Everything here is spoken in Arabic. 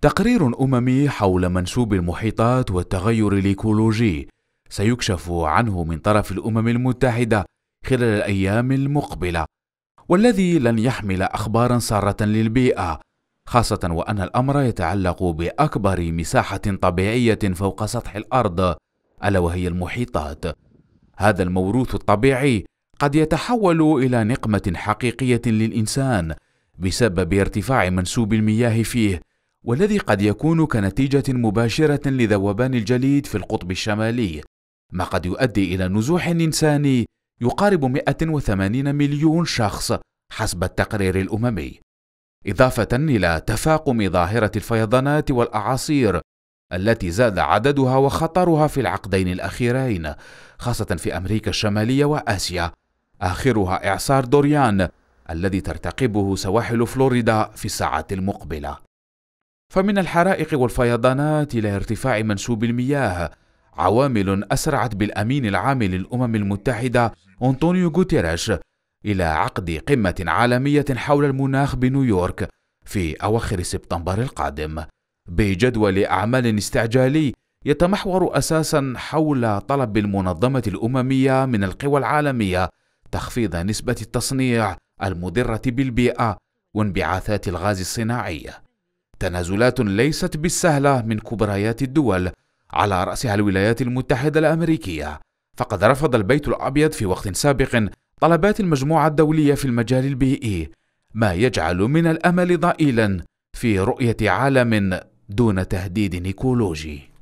تقرير أممي حول منسوب المحيطات والتغير الإيكولوجي سيكشف عنه من طرف الأمم المتحدة خلال الأيام المقبلة والذي لن يحمل أخبارا سارة للبيئة خاصة وأن الأمر يتعلق بأكبر مساحة طبيعية فوق سطح الأرض ألا وهي المحيطات هذا الموروث الطبيعي قد يتحول إلى نقمة حقيقية للإنسان بسبب ارتفاع منسوب المياه فيه والذي قد يكون كنتيجة مباشرة لذوبان الجليد في القطب الشمالي ما قد يؤدي إلى نزوح إنساني يقارب 180 مليون شخص حسب التقرير الأممي إضافة إلى تفاقم ظاهرة الفيضانات والأعاصير التي زاد عددها وخطرها في العقدين الأخيرين خاصة في أمريكا الشمالية وآسيا آخرها إعصار دوريان الذي ترتقبه سواحل فلوريدا في الساعات المقبلة فمن الحرائق والفيضانات إلى ارتفاع منسوب المياه عوامل أسرعت بالأمين العام للأمم المتحدة أنطونيو غوتيريش إلى عقد قمة عالمية حول المناخ بنيويورك في أواخر سبتمبر القادم بجدول أعمال استعجالي يتمحور أساسا حول طلب المنظمة الأممية من القوى العالمية تخفيض نسبة التصنيع المضرة بالبيئة وانبعاثات الغاز الصناعي تنازلات ليست بالسهلة من كبريات الدول على رأسها الولايات المتحدة الأمريكية فقد رفض البيت الأبيض في وقت سابق طلبات المجموعة الدولية في المجال البيئي ما يجعل من الأمل ضئيلا في رؤية عالم دون تهديد إيكولوجي